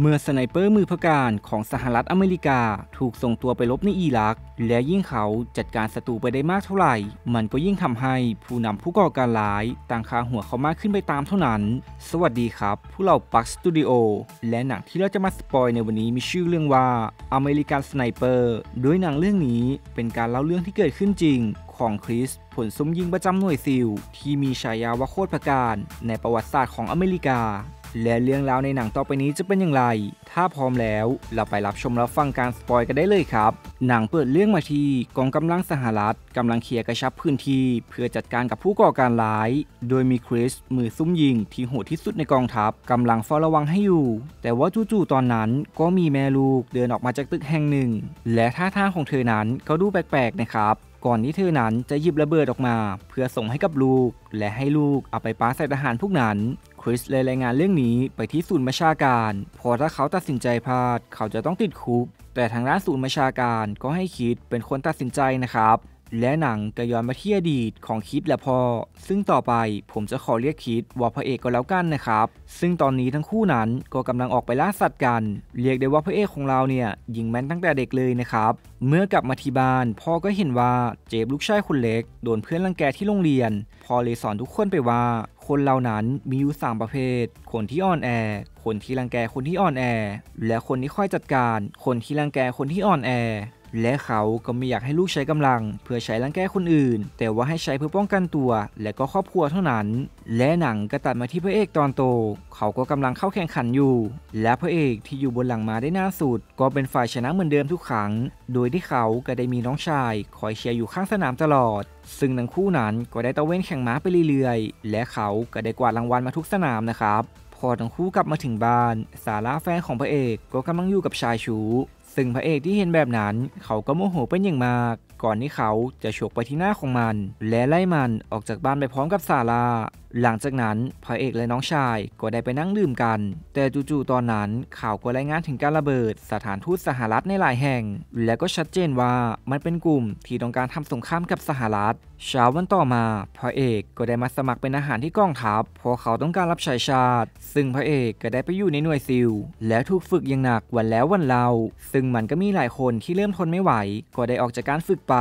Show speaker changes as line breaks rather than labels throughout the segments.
เมื่อสไนเปอร์มือพการของสหรัฐอเมริกาถูกส่งตัวไปลบในอิรักและยิ่งเขาจัดการศัตรูไปได้มากเท่าไหร่ มันก็ยิ่งทำให้ผู้นำผู้ก่อการร้ายต่างคาหัวเขามากขึ้นไปตามเท่านั้น สวัสดีครับ ผู้เล่าปักสตูดิโอ และหนังที่เราจะมาสปอยในวันนี้มีชื่อเรื่องว่าอเมริกันสไนเปอร์โดยหนังเรื่องนี้เป็นการเล่าเรื่องที่เกิดขึ้นจริง ของคริสผลซุมยิงประจำหน่วยซิลที่มีฉายาว่าโคตรประการ ในประวัติศาสตร์ของอเมริกาและเรื่องราวในหนังต่อไปนี้จะเป็นอย่างไร ถ้าพร้อมแล้วเราไปรับชมรับฟังการสปอยกันได้เลยครับ หนังเปิดเรื่องมาที่กองกำลังสหรัฐกำลังเคลียร์กระชับพื้นที่ เพื่อจัดการกับผู้ก่อการร้าย โดยมีคริสมือซุ่มยิงที่โหดที่สุดในกองทัพกำลังเฝ้าระวังให้อยู่ แต่ว่าจู่ๆตอนนั้นก็มีแม่ลูกเดินออกมาจากตึกแห่งหนึ่ง และท่าทางของเธอนั้นก็ดูแปลกๆนะครับ ก่อนที่เธอนั้นจะหยิบระเบิดออกมา เพื่อส่งให้กับลูก และให้ลูกเอาไปปาใส่ทหารพวกนั้นคริสเลยรายงานเรื่องนี้ไปที่ศูนย์ปัะชาการเพราะถ้าเขาตัดสินใจพลาดเขาจะต้องติดคุก แต่ทางด้านศูนย์ปัะชาการก็ให้คิด เป็นคนตัดสินใจนะครับและหนังจะย้อนมาที่อดีตของคิดและพ่อ ซึ่งต่อไปผมจะขอเรียกคิดว่าพระเอกก็แล้วกันนะครับซึ่งตอนนี้ทั้งคู่นั้นก็กำลังออกไปล่าสัตว์กัน เรียกได้ว่าพระเอกของเราเนี่ยยิงแม่นตั้งแต่เด็กเลยนะครับ เมื่อกลับมาที่บ้านพ่อก็เห็นว่าเจฟลูกชายคนเล็ก โดนเพื่อนรังแกที่โรงเรียนพ่อเลยสอนทุกคนไปว่า คนเหล่านั้นมีอยู่สามประเภท คนที่อ่อนแอ คนที่รังแกคนที่อ่อนแอและคนที่คอยจัดการ คนที่รังแกคนที่อ่อนแอและเขาก็ไม่อยากให้ลูกใช้กำลัง เพื่อใช้รังแกคนอื่น แต่ว่าให้ใช้เพื่อป้องกันตัว และก็ครอบครัวเท่านั้น และหนังก็ตัดมาที่พระเอกตอนโต เขาก็กำลังเข้าแข่งขันอยู่ และพระเอกที่อยู่บนหลังมาได้หน้าสุด ก็เป็นฝ่ายชนะเหมือนเดิมทุกครั้งโดยที่เขาก็ได้มีน้องชายคอยเชียร์อยู่ข้างสนามตลอด ซึ่งหนังคู่นั้นก็ได้ตะเวนแข่งม้าไปเรื่อยๆ และเขาก็ได้กวาดรางวัลมาทุกสนามนะครับพอทั้งคู่กลับมาถึงบ้านสาระแฟนของพระเอกก็กำลังอยู่กับชายชูซึ่งพระเอกที่เห็นแบบนั้น เขาก็โมโหเป็นอย่างมาก ก่อนที่เขาจะฉกไปที่หน้าของมัน และไล่มันออกจากบ้านไปพร้อมกับซาลาหลังจากนั้น พระเอกและน้องชายก็ได้ไปนั่งดื่มกัน แต่จู่ๆ ตอนนั้นข่าวก็รายงานถึงการระเบิดสถานทูตสหรัฐในหลายแห่ง และก็ชัดเจนว่ามันเป็นกลุ่มที่ต้องการทำสงครามกับสหรัฐ เช้าวันต่อมา พระเอกก็ได้มาสมัครเป็นอาหารที่กองทัพ เพราะเขาต้องการรับใช้ชาติ ซึ่งพระเอกก็ได้ไปอยู่ในหน่วยซิลและถูกฝึกอย่างหนักวันแล้ววันเล่า ซึ่งมันก็มีหลายคนที่เริ่มทนไม่ไหว ก็ได้ออกจากการฝึกไป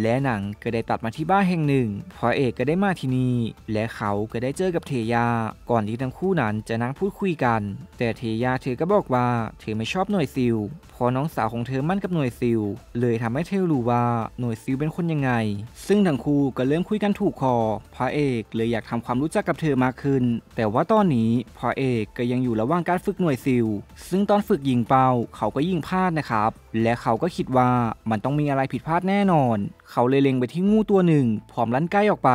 และหนังก็ได้ตัดมาที่บ้านแห่งหนึ่งพระเอกก็ได้มาที่นี่และเขาก็ได้เจอกับเทยาก่อนที่ทั้งคู่นั้นจะนั่งพูดคุยกัน แต่เทยาเธอก็บอกว่าเธอไม่ชอบหน่วยซิลพอน้องสาวของเธอมั่นกับหน่วยซิลเลยทำให้เธอรู้ว่าหน่วยซิลเป็นคนยังไง ซึ่งทั้งคู่ก็เริ่มคุยกันถูกคอพระเอกเลยอยากทำความรู้จักกับเธอมากขึ้น แต่ว่าตอนนี้พระเอกก็ยังอยู่ระหว่างการฝึกหน่วยซิลซึ่งตอนฝึกยิงเป้าเขาก็ยิงพลาดนะครับและเขาก็คิดว่ามันต้องมีอะไรผิดพลาดแน่นอน เขาเลยเล็งไปที่งูตัวหนึ่ง พร้อมลั่นใกล้ออกไป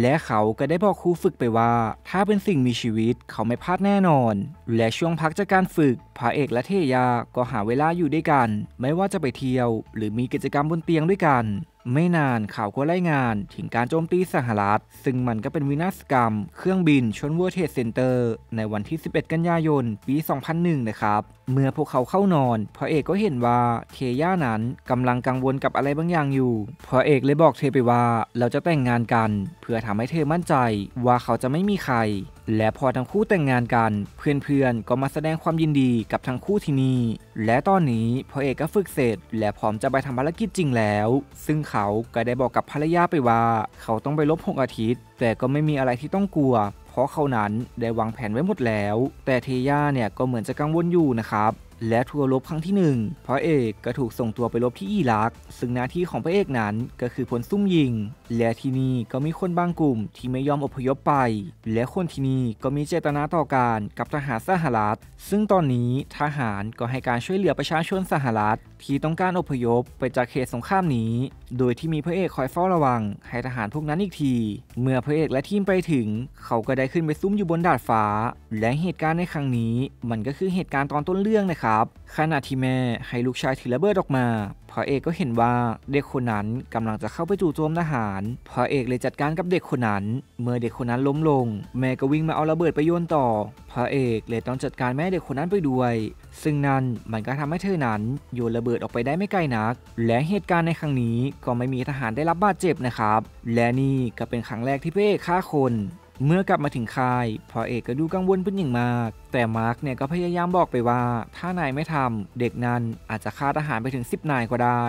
และเขาก็ได้บอกครูฝึกไปว่า ถ้าเป็นสิ่งมีชีวิต เขาไม่พลาดแน่นอน และช่วงพักจากการฝึกพระเอกและเทยาก็หาเวลาอยู่ด้วยกัน ไม่ว่าจะไปเที่ยวหรือมีกิจกรรมบนเตียงด้วยกัน ไม่นานข่าวก็ไล่งานถึงการโจมตีสหรัฐ ซึ่งมันก็เป็นวินาศกรรม เครื่องบินชนเวอร์เทสเซนเตอร์ในวันที่ 11กันยายนปี 2001 นะครับเมื่อพวกเขาเข้านอนพระเอกก็เห็นว่า เทย่านั้นกำลังกังวลกับอะไรบางอย่างอยู่พระเอกเลยบอกเธอไปว่าเราจะแต่งงานกัน เพื่อทำให้เธอมั่นใจ ว่าเขาจะไม่มีใคร และพอทั้งคู่แต่งงานกัน เพื่อนๆก็มาแสดงความยินดีกับทั้งคู่ที่นี่ และตอนนี้พระเอกก็ฝึกเสร็จ และพร้อมจะไปทำภารกิจจริงแล้ว ซึ่งเขาก็ได้บอกกับภรรยาไปว่าเขาต้องไปลบหกอาทิตย์ แต่ก็ไม่มีอะไรที่ต้องกลัวพาะเขานั้นได้วางแผนไว้หมดแล้ว แต่เทย่าเนี่ยก็เหมือนจะกังวลอยู่นะครับและทัวร์ลบครั้งที่1พระเอกก็ถูกส่งตัวไปลบที่อิรักซึ่งหน้าที่ของพระเอกนั้นก็คือผลซุ่มยิง และที่นี่ก็มีคนบางกลุ่มที่ไม่ยอมอพยพไป และคนที่นี่ก็มีเจตนาต่อการกับทหารสหรัฐซึ่งตอนนี้ทหารก็ให้การช่วยเหลือประชาชนสหรัฐที่ต้องการอพยพไปจากเขตสงครามนี้ โดยที่มีพระเอกคอยเฝ้าระวังให้ทหารพวกนั้นอีกที เมื่อพระเอกและทีมไปถึง เขาก็ได้ขึ้นไปซุ่มอยู่บนดาดฟ้า และเหตุการณ์ในครั้งนี้ มันก็คือเหตุการณ์ตอนต้นเรื่องนะครับ ขณะที่แม่ให้ลูกชายถือระเบิดออกมาพระเอกก็เห็นว่าเด็กคนนั้นกำลังจะเข้าไปจู่โจมทหารพระเอกเลยจัดการกับเด็กคนนั้น เมื่อเด็กคนนั้นล้มลง แม่ก็วิ่งมาเอาระเบิดไปโยนต่อพระเอกเลยต้องจัดการแม่เด็กคนนั้นไปด้วย ซึ่งนั้นมันก็ทำให้เธอนั้นโยนระเบิดออกไปได้ไม่ไกลนัก และเหตุการณ์ในครั้งนี้ก็ไม่มีทหารได้รับบาดเจ็บนะครับ และนี่ก็เป็นครั้งแรกที่พระเอกฆ่าคน เมื่อกลับมาถึงค่ายพระเอกก็ดูกังวลเป็นอย่างมากแต่มาร์กเนี่ยก็พยายามบอกไปว่าถ้านายไม่ทำเด็กนั้นอาจจะฆ่าทหารไปถึง10นายก็ได้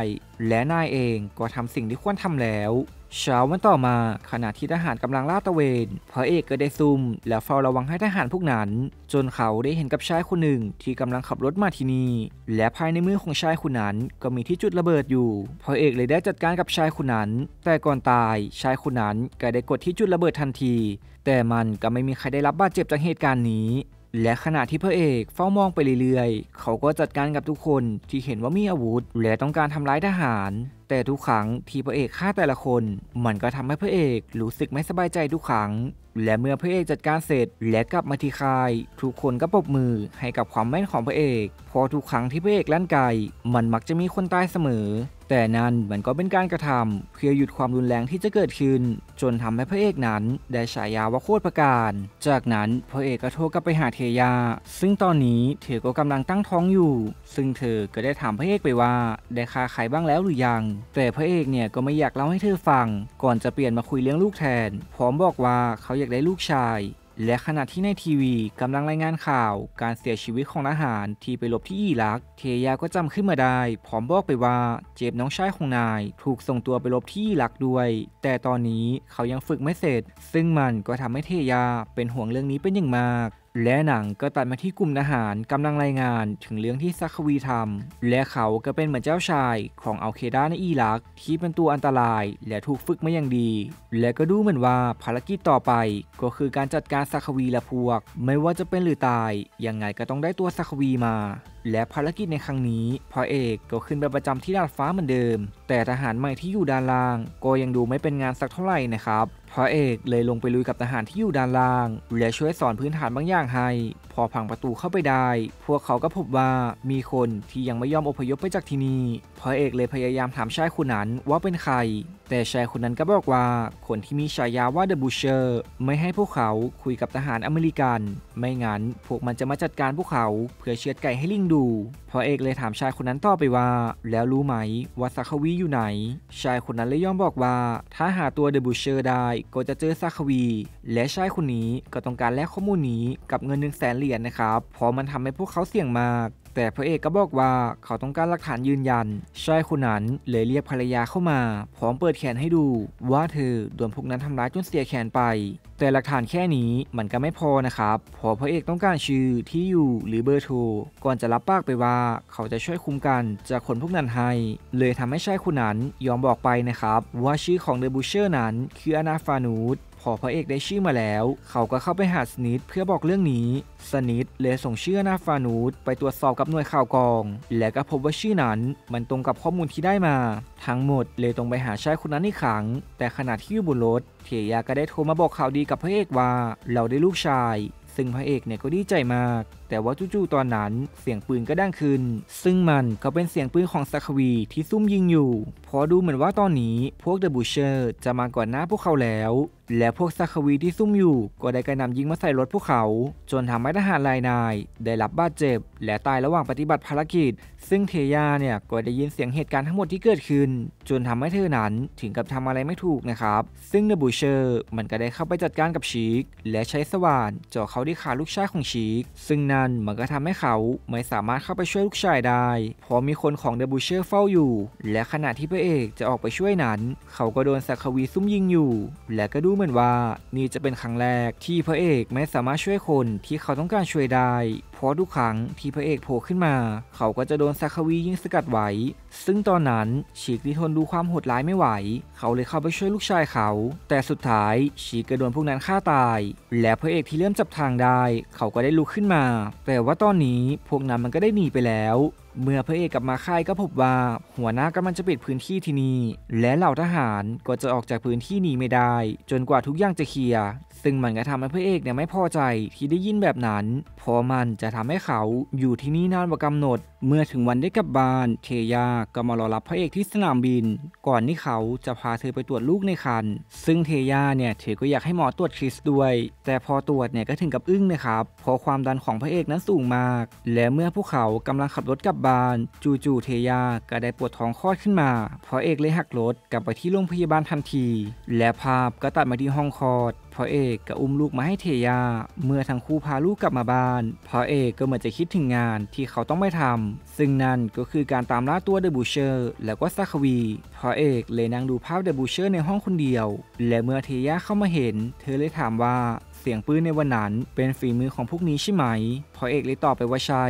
และนายเองก็ทำสิ่งที่ควรทำแล้ว เช้าวันต่อมาขณะที่ทหารกำลังลาดตระเวนพระเอกก็ได้ซุ่มและเฝ้าระวังให้ทหารพวกนั้น จนเขาได้เห็นกับชายคนหนึ่ง ที่กำลังขับรถมาที่นี่และภายในมือของชายคนนั้นก็มีที่จุดระเบิดอยู่พระเอกเลยได้จัดการกับชายคนนั้น แต่ก่อนตายชายคนนั้นก็ได้กดที่จุดระเบิดทันที แต่มันก็ไม่มีใครได้รับบาดเจ็บจากเหตุการณ์นี้และขณะที่พระเอกเฝ้ามองไปเรื่อยๆ เขาก็จัดการกับทุกคนที่เห็นว่ามีอาวุธ และต้องการทำร้ายทหาร แต่ทุกครั้งที่พระเอกฆ่าแต่ละคน มันก็ทำให้พระเอกรู้สึกไม่สบายใจทุกครั้งและเมื่อพระเอกจัดการเสร็จและกลับมาที่ค่ายทุกคนก็ปรบมือให้กับความแม่นของพระเอกพอทุกครั้งที่พระเอกลั่นไก มันมักจะมีคนตายเสมอ แต่นั้นมันก็เป็นการกระทำ เพื่อหยุดความรุนแรงที่จะเกิดขึ้นจนทำให้พระเอกนั้น ได้ฉายาว่าโคตรประการจากนั้นพระเอกก็โทรกลับไปหาเทยา ซึ่งตอนนี้เธอก็กำลังตั้งท้องอยู่ ซึ่งเธอก็ได้ถามพระเอกไปว่าได้ฆ่าใครบ้างแล้วหรือยัง แต่พระเอกเนี่ยก็ไม่อยากเล่าให้เธอฟังก่อนจะเปลี่ยนมาคุยเรื่องลูกแทน พร้อมบอกว่าเขาอยากกและลูกชาย และขณะที่ในทีวีกำลังรายงานข่าวการเสียชีวิตของทหาร ที่ไปหลบที่อิรัก เทยาก็จำขึ้นมาได้พร้อมบอกไปว่า เจ็บน้องชายของนาย ถูกส่งตัวไปหลบที่อิรักด้วย แต่ตอนนี้เขายังฝึกไม่เสร็จ ซึ่งมันก็ทำให้เทยาเป็นห่วงเรื่องนี้เป็นอย่างมากและหนังก็ตัดมาที่กลุ่มทหารกำลังรายงานถึงเรื่องที่ซักควีทำและเขาก็เป็นเหมือนเจ้าชายของอัลเคดาในอิรัก ที่เป็นตัวอันตรายและถูกฝึกมาอย่างดี และก็ดูเหมือนว่าภารกิจต่อไปก็คือการจัดการซักควีและพวก ไม่ว่าจะเป็นหรือตายยังไงก็ต้องได้ตัวซักควีมาและภารกิจในครั้งนี้พอเอกก็ขึ้นไปประจำที่ดาดฟ้าเหมือนเดิม แต่ทหารใหม่ที่อยู่ด้านล่างก็ยังดูไม่เป็นงานสักเท่าไหร่นะครับพอเอกเลยลงไปลุยกับทหารที่อยู่ด้านล่าง และช่วยสอนพื้นฐานบางอย่างให้ พอผังประตูเข้าไปได้ พวกเขาก็พบว่ามีคนที่ยังไม่ยอมอพยพไปจากที่นี่พอเอกเลยพยายามถามชายคนนั้นว่าเป็นใคร แต่ชายคนนั้นก็บอกว่า คนที่มีฉายาว่าเดอะบูเชอร์ไม่ให้พวกเขาคุยกับทหารอเมริกัน ไม่งั้นพวกมันจะมาจัดการพวกเขาเพื่อเชือดไก่ให้ลิงดูพอเอกเลยถามชายคนนั้นต่อไปว่า แล้วรู้ไหมว่าซักควีอยู่ไหน ชายคนนั้นเลยย่อมบอกว่า ถ้าหาตัวเดอะบูเชอร์ได้ก็จะเจอซักควี และชายคนนี้ก็ต้องการแลกข้อมูลนี้กับเงินหนึ่งแสนเหรียญนะครับ เพราะมันทำให้พวกเขาเสี่ยงมากแต่พระเอกก็บอกว่าเขาต้องการหลักฐานยืนยันชายคนนั้นเลยเรียกภรรยาเข้ามา พร้อมเปิดแขนให้ดู ว่าเธอโดนพวกนั้นทำร้ายจนเสียแขนไป แต่หลักฐานแค่นี้มันก็ไม่พอนะครับ พอพระเอกต้องการชื่อที่อยู่หรือเบอร์โทรก่อนจะรับปากไปว่าเขาจะช่วยคุมกันจากคนพวกนั้นให้ เลยทำให้ชายคนนั้นยอมบอกไปนะครับว่าชื่อของเดอะบูเชอร์นั้นคืออนาฟานูดอพระเอกได้ชื่อมาแล้ว เขาก็เข้าไปหาสนิทเพื่อบอกเรื่องนี้ สนิทเลยส่งชื่อนาฟานูดไปตรวจสอบกับหน่วยข่าวกอง และก็พบว่าชื่อนั้นมันตรงกับข้อมูลที่ได้มา ทั้งหมดเลยตรงไปหาชายคนนั้นอีกครั้งแต่ขณะที่อยู่บนรถเทียาก็ได้โทรมาบอกข่าวดีกับพระเอกว่า เราได้ลูกชาย ซึ่งพระเอกเนี่ยก็ดีใจมากแต่ว่าจู่ๆตอนนั้นเสียงปืนก็ดังขึ้น ซึ่งมันก็เป็นเสียงปืนของซาควีที่ซุ่มยิงอยู่พอดูเหมือนว่าตอนนี้ พวกเดอะบูเชอร์จะมาก่อนหน้าพวกเขาแล้ว และพวกซาควีที่ซุ่มอยู่ ก็ได้กระนำยิงมาใส่รถพวกเขา จนทำให้ทหารรายนาย ได้รับบาดเจ็บ และตายระหว่างปฏิบัติภารกิจ ซึ่งเทยาเนี่ยก็ได้ยินเสียงเหตุการณ์ทั้งหมดที่เกิดขึ้น จนทำให้เธอนั้น ถึงกับทำอะไรไม่ถูกนะครับ ซึ่งเดอะบูเชอร์มันก็ได้เข้าไปจัดการกับชีก และใช้สว่านเจาะเขาที่ขาลูกชายของชีก ซึ่งนาันมันก็ทำให้เขาไม่สามารถเข้าไปช่วยลูกชายได้ เพราะมีคนของเดอะบูเชอร์เฝ้าอยู่ และขณะที่พระเอกจะออกไปช่วยนั้น เขาก็โดนสักควีซุ่มยิงอยู่ และก็ดูเหมือนว่านี่จะเป็นครั้งแรกที่พระเอกไม่สามารถช่วยคนที่เขาต้องการช่วยได้เพราะทุกครั้งที่พระเอกโผล่ขึ้นมาเขาก็จะโดนซาคาวียิงสกัดไว้ ซึ่งตอนนั้นชีกที่ทนดูความโหดร้ายไม่ไหว เขาเลยเข้าไปช่วยลูกชายเขา แต่สุดท้ายชีกก็โดนพวกนั้นฆ่าตาย และพระเอกที่เริ่มจับทางได้เขาก็ได้ลุกขึ้นมา แต่ว่าตอนนี้พวกนั้นมันก็ได้หนีไปแล้ว เมื่อพระเอกกลับมาค่ายก็พบว่า หัวหน้ากำลังจะปิดพื้นที่ที่นี่และเหล่าทหารก็จะออกจากพื้นที่นี้ไม่ได้ จนกว่าทุกอย่างจะเคลียร์ซึ่งมันก็ทำให้พระเอกเนี่ยไม่พอใจที่ได้ยินแบบนั้น เพราะมันจะทำให้เขาอยู่ที่นี่นานกว่ากำหนด เมื่อถึงวันได้กลับบ้าน เทยาก็มารอรับพระเอกที่สนามบิน ก่อนที่เขาจะพาเธอไปตรวจลูกในครรภ์ซึ่งเทยาเนี่ยเธอก็อยากให้หมอตรวจคริสด้วย แต่พอตรวจเนี่ย ก็ถึงกับอึ้งนะครับ เพราะความดันของพระเอกนั้นสูงมาก และเมื่อพวกเขากำลังขับรถกลับบ้าน จู่ๆ เทยาก็ได้ปวดท้องคลอดขึ้นมา พระเอกเลยหักรถกลับไปที่โรงพยาบาลทันที และภาพก็ตัดมาที่ห้องคลอดพ่อเอกก็อุ้มลูกมาให้เทยาเมื่อทั้งคู่พาลูกกลับมาบ้านพ่อเอกก็เหมือนจะคิดถึงงานที่เขาต้องไปทำซึ่งนั่นก็คือการตามล่าตัวเดอะบูเชอร์แล้วก็ซาควีพ่อเอกเลยนั่งดูภาพเดอะบูเชอร์ในห้องคนเดียว และเมื่อเทยาเข้ามาเห็น เธอเลยถามว่าเสียงปืนในวันนั้นเป็นฝีมือของพวกนี้ใช่ไหม พอเอกเลยตอบไปว่าใช่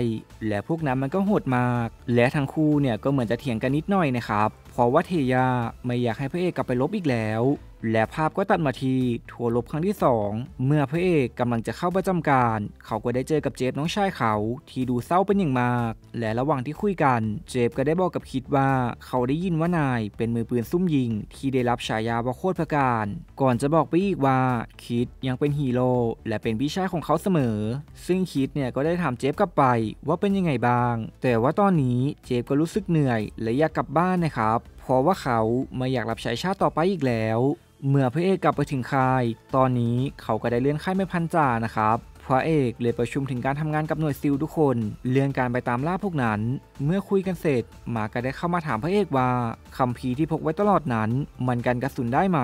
และพวกนั้นมันก็โหดมาก และทั้งคู่เนี่ยก็เหมือนจะเถียงกันนิดหน่อยนะครับ เพราะว่าเทยาไม่อยากให้พระเอกกลับไปลบอีกแล้วและภาพก็ตัดมาทีทัวลบครั้งที่ 2เมื่อพระเอกกำลังจะเข้าประจำการ เขาก็ได้เจอกับเจฟน้องชายเขา ที่ดูเศร้าเป็นอย่างมาก และระหว่างที่คุยกัน เจฟก็ได้บอกกับคิดว่าเขาได้ยินว่านาย เป็นมือปืนซุ่มยิง ที่ได้รับฉายาว่าโคตรพระการก่อนจะบอกไปอีกว่าคิดยังเป็นฮีโร่และเป็นพี่ชายของเขาเสมอ ซึ่งคิดเนี่ยก็ได้ถามเจฟกลับไปว่าเป็นยังไงบ้าง แต่ว่าตอนนี้เจฟก็รู้สึกเหนื่อยและอยากกลับบ้านนะครับ เพราะว่าเขาไม่อยากรับใช้ชาติต่อไปอีกแล้วเมื่อพระเอกกลับไปถึงค่าย ตอนนี้เขาก็ได้เลื่อนค่ายไม่พันจ่านะครับ พระเอกเลยประชุมถึงการทำงานกับ หน่วยซิลทุกคน เลื่องการไปตามล่าพวกนั้น เมื่อคุยกันเสร็จหมาก็ได้เข้ามาถามพระเอกว่าคัมภีร์ที่พกไว้ตลอดนั้นมันกันกระสุนได้ไหม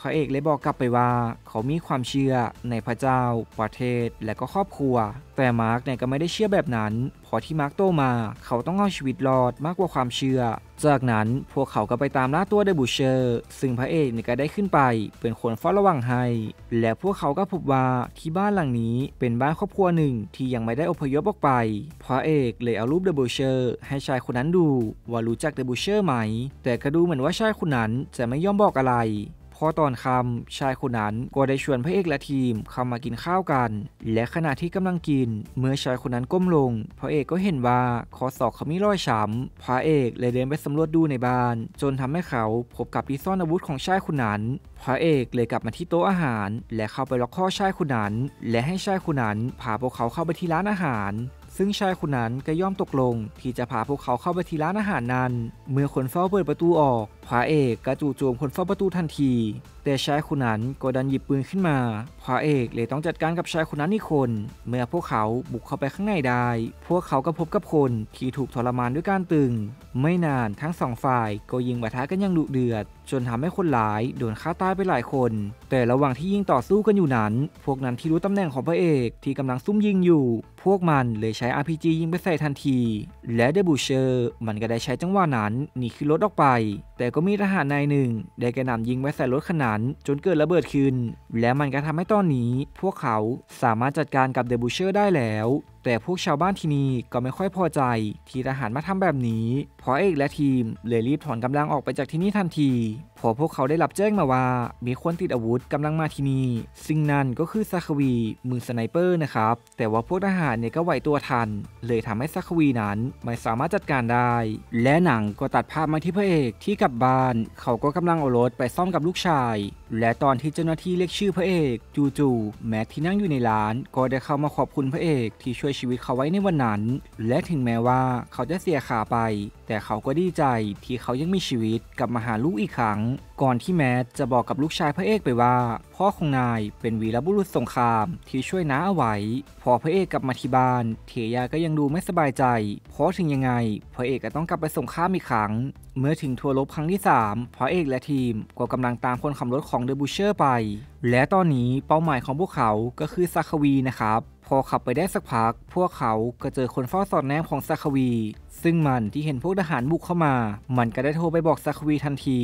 พระเอกเลยบอกกลับไปว่า เขามีความเชื่อในพระเจ้า ประเทศ และก็ครอบครัว แต่มาร์กเนี่ยก็ไม่ได้เชื่อแบบนั้นเพพอที่มาร์กโตมา เขาต้องเอาชีวิตรอดมากกว่าความเชื่อ จากนั้นพวกเขาก็ไปตามล่าตัวเดบูเชอร์ ซึ่งพระเอกก็ได้ขึ้นไปเป็นคนเฝ้าระวังให้ และพวกเขาก็พบว่าที่บ้านหลังนี้เป็นบ้านครอบครัวหนึ่งที่ยังไม่ได้อพยพออกไป พระเอกเลยเอารูปเดบูเชอร์ให้ชายคนนั้นดูว่ารู้จักเดบูเชอร์ไหม แต่ก็ดูเหมือนว่าชายคนนั้นจะไม่ยอมบอกอะไรพอตอนค่ำชายคนนั้นก็ได้ชวนพระเอกและทีมเข้ามากินข้าวกัน และขณะที่กำลังกิน เมื่อชายคนนั้นก้มลงพระเอกก็เห็นว่าคอศอกเขามีรอยช้ำพระเอกเลยเดินไปสำรวจดูในบ้าน จนทำให้เขาพบกับที่ซ่อนอาวุธของชายคนนั้นพระเอกเลยกลับมาที่โต๊ะอาหาร และเข้าไปล็อกข้อชายคนนั้น และให้ชายคนนั้นพาพวกเขาเข้าไปที่ร้านอาหาร ซึ่งชายคนนั้นก็ย่อมตกลง ที่จะพาพวกเขาเข้าไปที่ร้านอาหารนั้น เมื่อคนเฝ้าเปิดประตูออกพระเอกกระจู่โจมคนเฝ้าประตูทันที แต่ชายคนนั้นก็ดันหยิบปืนขึ้นมา พระเอกเลยต้องจัดการกับชายคนนั้นอีกคน เมื่อพวกเขาบุกเข้าไปข้างในได้ พวกเขาก็พบกับคนที่ถูกทรมานด้วยการตึง ไม่นานทั้งสองฝ่ายก็ยิงบาทะกันอย่างดุเดือด จนทำให้คนหลายโดนฆ่าตายไปหลายคน แต่ระหว่างที่ยิงต่อสู้กันอยู่นั้น พวกนั้นที่รู้ตำแหน่งของพระเอกที่กำลังซุ่มยิงอยู่ พวกมันเลยใช้ RPG ยิงไปใส่ทันที และเดบูเชอร์มันก็ได้ใช้จังหวะนั้นหนีขึ้นรถออกไปแต่ก็มีทหารนายหนึ่งได้กระหน่ำยิงไว้ใส่รถขนานจนเกิดระเบิดขึ้น และมันก็ทำให้ตอนนี้ พวกเขาสามารถจัดการกับเดบูเชอร์ได้แล้วแต่พวกชาวบ้านที่นี่ก็ไม่ค่อยพอใจที่ทหารมาทำแบบนี้พอเอกและทีม เลยรีบถอนกำลังออกไปจากที่นี่ทันที พอพวกเขาได้รับแจ้งมาว่า มีคนติดอาวุธกำลังมาที่นี่ซึ่งนั่นก็คือซาควีมือสไนเปอร์นะครับแต่ว่าพวกทหารเนี่ยก็ไหวตัวทัน เลยทำให้ซาควีนั้นไม่สามารถจัดการได้ และหนังก็ตัดภาพมาที่พระเอกที่กลับบ้าน เขาก็กำลังเอารถไปซ่อมกับลูกชาย และตอนที่เจ้าหน้าที่เรียกชื่อพระเอกจูจู แมทที่นั่งอยู่ในร้าน ก็ได้เข้ามาขอบคุณพระเอก ที่ช่วยชีวิตเขาไว้ในวันนั้น และถึงแม้ว่าเขาจะเสียขาไป แต่เขาก็ดีใจที่เขายังมีชีวิตกลับมาหาลูกอีกครั้ง ก่อนที่แมทจะบอกกับลูกชายพระเอกไปว่าพ่อของนายเป็นวีรบุรุษสงคราม ที่ช่วยน้าเอาไว้พอพระเอกกลับมาที่บ้านเทยาก็ยังดูไม่สบายใจ เพราะถึงยังไงพระเอกก็ต้องกลับไปสงครามอีกครั้ง เมื่อถึงทัวร์ลบครั้งที่3พระเอกและทีมก็กำลังตามคนขับรถของเดอะบูเชอร์ไป และตอนนี้เป้าหมายของพวกเขาก็คือซาควีนะครับพอขับไปได้สักพัก พวกเขาก็เจอคนเฝ้าสอดแนมของซาควีซึ่งมันที่เห็นพวกทหารบุกเข้ามา มันก็ได้โทรไปบอกซาควีทันที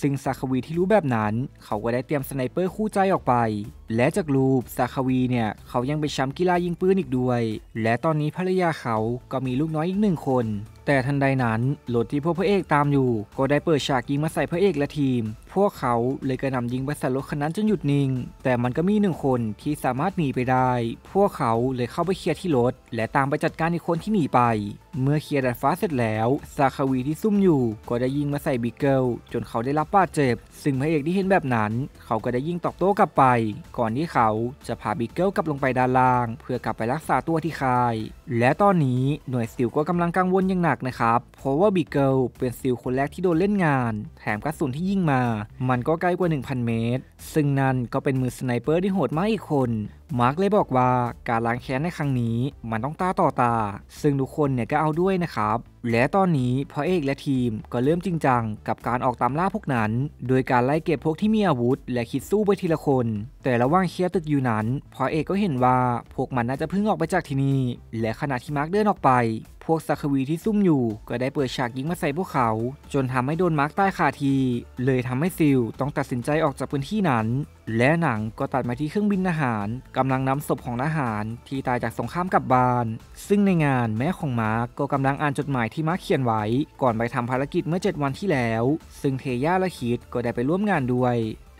ซึ่งซาควีที่รู้แบบนั้น เขาก็ได้เตรียมสไนเปอร์คู่ใจออกไป และจากรูปซาควีเนี่ยเขายังไปช้ำกีฬายิงปืนอีกด้วย และตอนนี้ภรรยาเขาก็มีลูกน้อยอีกหนึ่งคน แต่ทันใดนั้นรถที่พวกพระเอกตามอยู่ ก็ได้เปิดฉากยิงมาใส่พระเอกและทีม พวกเขาเลยกระหน่ำยิงไปใส่รถคันนั้นจนหยุดนิ่ง แต่มันก็มีหนึ่งคนที่สามารถหนีไปได้ พวกเขาเลยเข้าไปเคลียร์ที่รถและตามไปจัดการอีกคนที่หนีไปเมื่อเคลียร์ดาดฟ้าเสร็จแล้ว ซาคาวีที่ซุ่มอยู่ ก็ได้ยิงมาใส่บิเกิล จนเขาได้รับบาดเจ็บซึ่งพระเอกที่เห็นแบบนั้น เขาก็ได้ยิงตอบโต้กลับไป ก่อนที่เขาจะพาบิ๊กเกิลกลับลงไปด้านล่างเพื่อกลับไปรักษาตัวที่ค่าย และตอนนี้หน่วยซิลก็กำลังกังวลอย่างหนักนะครับ เพราะว่าบิ๊กเกิลเป็นซิลคนแรกที่โดนเล่นงาน แถมกระสุนที่ยิงมา มันก็ใกล้กว่า 1000 เมตร ซึ่งนั่นก็เป็นมือสไนเปอร์ที่โหดมากอีกคน มาร์กเลยบอกว่าการล้างแค้นในครั้งนี้มันต้องตาต่อตา ซึ่งทุกคนเนี่ยก็เอาด้วยนะครับและตอนนี้พระเอกและทีมก็เริ่มจริงจังกับการออกตามล่าพวกนั้น โดยการไล่เก็บพวกที่มีอาวุธ และคิดสู้ไปทีละคน แต่ระหว่างเคลียร์ตึกอยู่นั้นพระเอกก็เห็นว่า พวกมันน่าจะเพิ่งออกไปจากที่นี่และขณะที่มาร์กเดินออกไปพวกซาควีที่ซุ่มอยู่ก็ได้เปิดฉากยิงมาใส่พวกเขา จนทำให้โดนมาร์กใต้ขาที เลยทำให้ซิลต้องตัดสินใจออกจากพื้นที่นั้น และหนังก็ตัดมาที่เครื่องบินทหาร กำลังนำศพของทหารที่ตายจากสงครามกลับบ้าน ซึ่งในงานแม่ของมาร์กก็กำลังอ่านจดหมายที่มาร์กเขียนไว้ ก่อนไปทำภารกิจเมื่อ7วันที่แล้ว ซึ่งเทย่าและคิดก็ได้ไปร่วมงานด้วย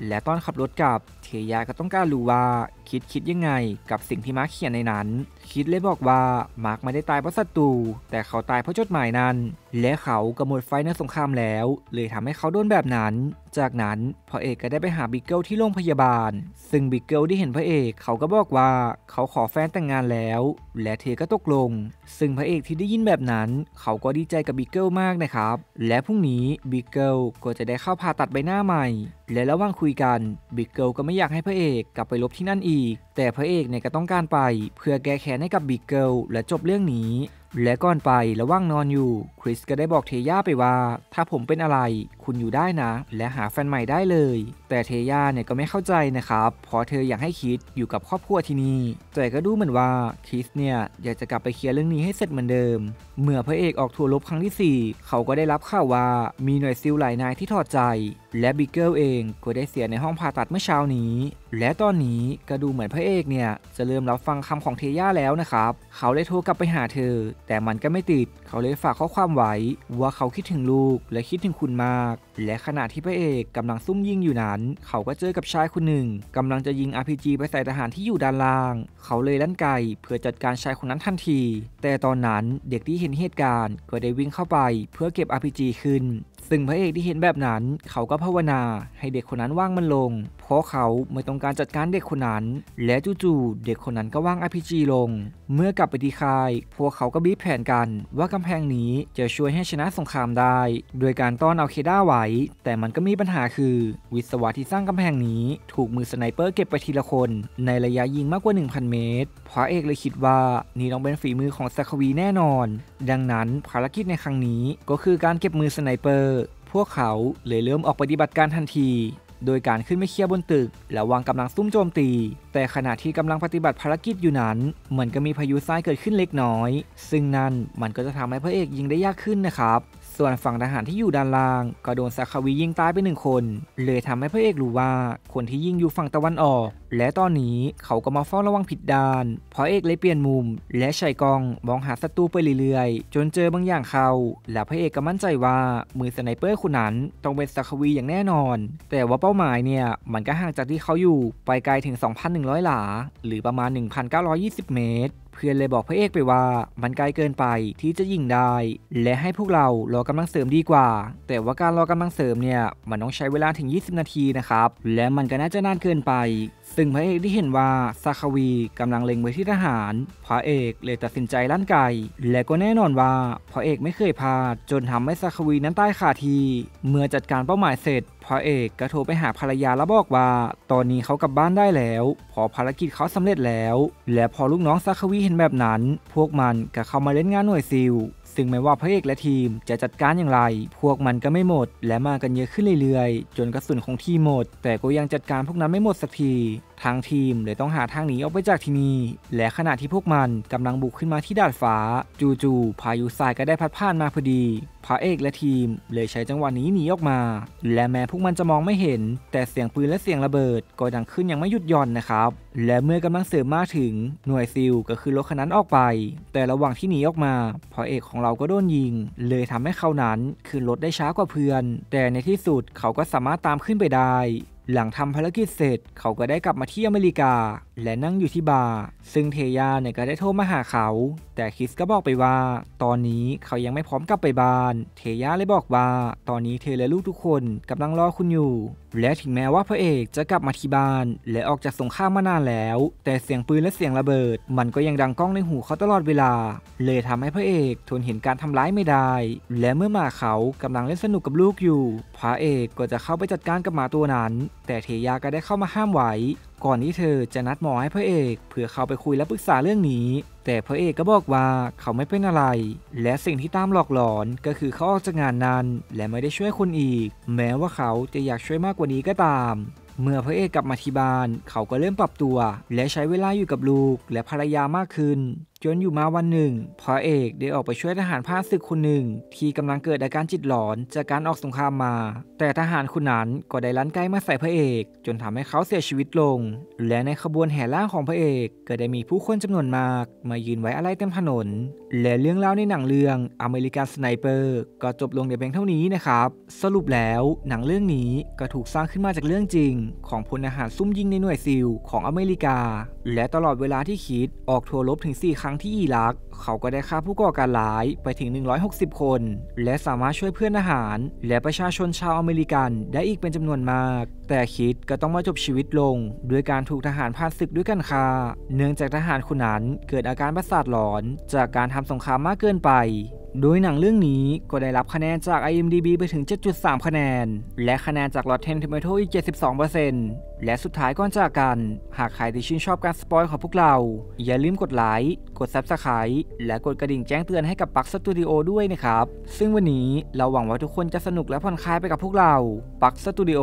และตอนขับรถกลับเทยาก็ต้องการรู้ว่าคิดคิดยังไงกับสิ่งที่มาร์คเขียนในนั้น คิดเลยบอกว่ามาร์คไม่ได้ตายเพราะศัตรูแต่เขาตายเพราะจดหมายนั้น และเขากำหมดไฟในสงครามแล้วเลยทำให้เขาโดนแบบนั้น จากนั้นพระเอกก็ได้ไปหาบิ๊กเกิลที่โรงพยาบาล ซึ่งบิ๊กเกิลที่เห็นพระเอกเขาก็บอกว่าเขาขอแฟนแต่งงานแล้ว และเทก็ตกลง ซึ่งพระเอกที่ได้ยินแบบนั้น เขาก็ดีใจกับบิ๊กเกิลมากนะครับ และพรุ่งนี้บิ๊กเกิลก็จะได้เข้าผ่าตัดใบหน้าใหม่ และระหว่างคุยกันบิ๊กเกิลก็ไม่อยากให้พระเอกกลับไปลบที่นั่นอีก แต่พระเอกเนี่ยก็ต้องการไป เพื่อแก้แค้นให้กับบิ๊กเกิลและจบเรื่องนี้ และก่อนไประว่างนอนอยู่ คริสก็ได้บอกเทย่าไปว่า ถ้าผมเป็นอะไรคุณอยู่ได้นะ และหาแฟนใหม่ได้เลย แต่เทย่าเนี่ยก็ไม่เข้าใจนะครับเพราะเธออยากให้คิดอยู่กับครอบครัวที่นี่แต่ก็ดูเหมือนว่าคิสเนี่ยอยากจะกลับไปเคลียร์เรื่องนี้ให้เสร็จเหมือนเดิม เมื่อพระเอกออกทัวร์ลบครั้งที่ 4 เขาก็ได้รับข่าวว่า มีหน่วยซิลหลายนายที่ถอดใจ และบิเกิลเองก็ได้เสียในห้องผ่าตัดเมื่อเช้านี้และตอนนี้ก็ดูเหมือนพระเอกเนี่ยจะเริ่มรับฟังคำของเทย่าแล้วนะครับ เขาเลยโทรกลับไปหาเธอ แต่มันก็ไม่ติดเขาเลยฝากข้อความไว้ ว่าเขาคิดถึงลูกและคิดถึงคุณมากและขณะที่พระเอกกำลังซุ่มยิงอยู่นั้น เขาก็เจอกับชายคนหนึ่งกำลังจะยิง RPG ไปใส่ทหารที่อยู่ด้านล่าง เขาเลยลั่นไกเพื่อจัดการชายคนนั้นทันที แต่ตอนนั้นเด็กที่เห็นเหตุการณ์ก็ได้วิ่งเข้าไปเพื่อเก็บ RPG ขึ้นซึ่งพระเอกที่เห็นแบบนั้นเขาก็ภาวนาให้เด็กคนนั้นว่างมันลง เพราะเขาไม่ต้องการจัดการเด็กคนนั้น และจู่ๆเด็กคนนั้นก็ว่างอพีจีลง เมื่อกลับไปที่ค่าย พวกเขาก็บีบแผนกันว่ากำแพงนี้จะช่วยให้ชนะสงครามได้ โดยการต้อนเอาเคด้าไว้ แต่มันก็มีปัญหาคือ วิศวะที่สร้างกำแพงนี้ถูกมือสไนเปอร์เก็บไปทีละคนในระยะยิงมากกว่า 1,000 เมตรพระเอกเลยคิดว่านี่ต้องเป็นฝีมือของซาควีแน่นอน ดังนั้นภารกิจในครั้งนี้ก็คือการเก็บมือสไนเปอร์วกเขาเลยเริ่มออกปฏิบัติการทันที โดยการขึ้นไม่เคียบนตึกและวางกำลังซุ่มโจมตี แต่ขณะที่กำลังปฏิบัติภารกิจอยู่นั้น เหมือนก็มีพายุทรายเกิดขึ้นเล็กน้อย ซึ่งนั่นมันก็จะทำให้พระเอกยิงได้ยากขึ้นนะครับส่วนฝั่งทหารที่อยู่ด้านล่างก็โดนซาคาวียิงตายไปหนึ่งคน เลยทำให้พระเอกรู้ว่าคนที่ยิงอยู่ฝั่งตะวันออกและตอนนี้เขาก็มาเฝ้าระวังผิดด้าน เพราะเอกเลยเปลี่ยนมุม และชายกองมองหาศัตรูไปเรื่อยๆ จนเจอบางอย่างเขา และพระเอกก็มั่นใจว่ามือสไนเปอร์คนนั้น ต้องเป็นสักวีอย่างแน่นอน แต่ว่าเป้าหมายเนี่ย มันก็ห่างจากที่เขาอยู่ ไปไกลถึง 2,100 หลา หรือประมาณ 1,920 เมตร เพื่อนเลยบอกพระเอกไปว่ามันไกลเกินไปที่จะยิงได้ และให้พวกเรารอกำลังเสริมดีกว่า แต่ว่าการรอกำลังเสริมเนี่ยมันต้องใช้เวลาถึง 20 นาทีนะครับและมันก็น่าจะนานเกินไปซึ่งพระเอกที่เห็นว่าสาคาวีกำลังเล็งไปที่ทหารพระเอกเลยตัดสินใจลั่นไก และก็แน่นอนว่าพระเอกไม่เคยพลาดจนทำให้สาคาวีนั้นตายขาที เมื่อจัดการเป้าหมายเสร็จพระเอกก็โทรไปหาภรรยาและบอกว่า ตอนนี้เขากลับบ้านได้แล้ว พอภารกิจเขาสำเร็จแล้ว และพอลูกน้องสาคาวีเห็นแบบนั้น พวกมันก็เข้ามาเล่นงานหน่วยซิลซึ่งไม่ว่าพระเอกและทีมจะจัดการอย่างไร พวกมันก็ไม่หมด และมากันเยอะขึ้นเรื่อยๆ จนกระสุนของทีมหมด แต่ก็ยังจัดการพวกนั้นไม่หมดสักทีทางทีมเลยต้องหาทางหนีออกไปจากที่นี่และขณะที่พวกมันกำลังบุกขึ้นมาที่ดาดฟ้า จูจ่ๆพายุทรายก็ได้พัดผ่านมาพอดีพระเอกและทีมเลยใช้จังหวะนี้หนีออกมา และแม้พวกมันจะมองไม่เห็น แต่เสียงปืนและเสียงระเบิดก็ดังขึ้นอย่างไม่หยุดหย่อนนะครับ และเมื่อกำลังเสริมมาถึงหน่วยซิลก็คือรถคันนั้นออกไป แต่ระหว่างที่หนีออกมาพระเอกของเราก็โดนยิง เลยทำให้เขานั้นขึ้นรถได้ช้ากว่าเพื่อน แต่ในที่สุดเขาก็สามารถตามขึ้นไปได้หลังทำภารกิจเสร็จ เขาก็ได้กลับมาที่อเมริกาและนั่งอยู่ที่บาร์ซึ่งเทยาเนี่ยก็ได้โทรมาหาเขา แต่คริสก็บอกไปว่า ตอนนี้เขายังไม่พร้อมกลับไปบ้าน เทยาเลยบอกว่า ตอนนี้เธอและลูกทุกคนกำลังรอคุณอยู่ และถึงแม้ว่าพระเอกจะกลับมาที่บ้านและออกจากสงครามมานานแล้ว แต่เสียงปืนและเสียงระเบิด มันก็ยังดังก้องในหูเขาตลอดเวลา เลยทำให้พระเอกทนเห็นการทำร้ายไม่ได้ และเมื่อมาเขากำลังเล่นสนุกกับลูกอยู่ พระเอกก็จะเข้าไปจัดการกับหมาตัวนั้น แต่เทยาก็ได้เข้ามาห้ามไว้ก่อนที่เธอจะนัดหมอให้พระเอกเพื่อเขาไปคุยและปรึกษาเรื่องนี้ แต่พระเอกก็บอกว่าเขาไม่เป็นอะไร และสิ่งที่ตามหลอกหลอนก็คือเขาออกจากงานนั้นและไม่ได้ช่วยคนอีก แม้ว่าเขาจะอยากช่วยมากกว่านี้ก็ตาม เมื่อพระเอกกลับมาที่บ้านเขาก็เริ่มปรับตัว และใช้เวลาอยู่กับลูกและภรรยามากขึ้นจนอยู่มาวันหนึ่ง พระเอกได้ออกไปช่วยทหารผ่านศึกคนหนึ่ง ที่กำลังเกิดอาการจิตหลอนจากการออกสงครามมา แต่ทหารคนนั้นก็ได้ลั่นไกลมาใส่พระเอกจนทำให้เขาเสียชีวิตลง และในขบวนแห่ล่างของพระเอกก็ได้มีผู้คนจำนวนมาก มายืนไว้อะไรเต็มถนน และเรื่องเล่าในหนังเรื่องอเมริกันสไนเปอร์ก็จบลงในเพียงเท่านี้นะครับ สรุปแล้วหนังเรื่องนี้ก็ถูกสร้างขึ้นมาจากเรื่องจริง ของพลทหารซุ่มยิงในหน่วยซิลของอเมริกา และตลอดเวลาที่คิดออกทัวร์ลบถึง4ครั้งที่อิรักเขาก็ได้ฆ่าผู้ก่อการร้ายไปถึง 160 คน และสามารถช่วยเพื่อนอาหารและประชาชนชาวอเมริกันได้อีกเป็นจำนวนมาก แต่คิดก็ต้องมาจบชีวิตลงด้วยการถูกทหารพานศึกด้วยกันค่าเนื่องจากทหารคนนั้นเกิดอาการประสาทหลอนจากการทำสงครามมากเกินไปโดยหนังเรื่องนี้ก็ได้รับคะแนนจาก IMDb ไปถึง 7.3 คะแนน และคะแนนจาก Rotten Tomato อีก 72%และสุดท้ายก่อนจากกัน หากใครที่ชื่นชอบการสปอยของพวกเรา อย่าลืมกดไลค์ กด Subscribe และกดกระดิ่งแจ้งเตือนให้กับปักสตูดิโอด้วยนะครับซึ่งวันนี้เราหวังว่าทุกคนจะสนุกและผ่อนคลายไปกับพวกเรา ปักสตูดิโอ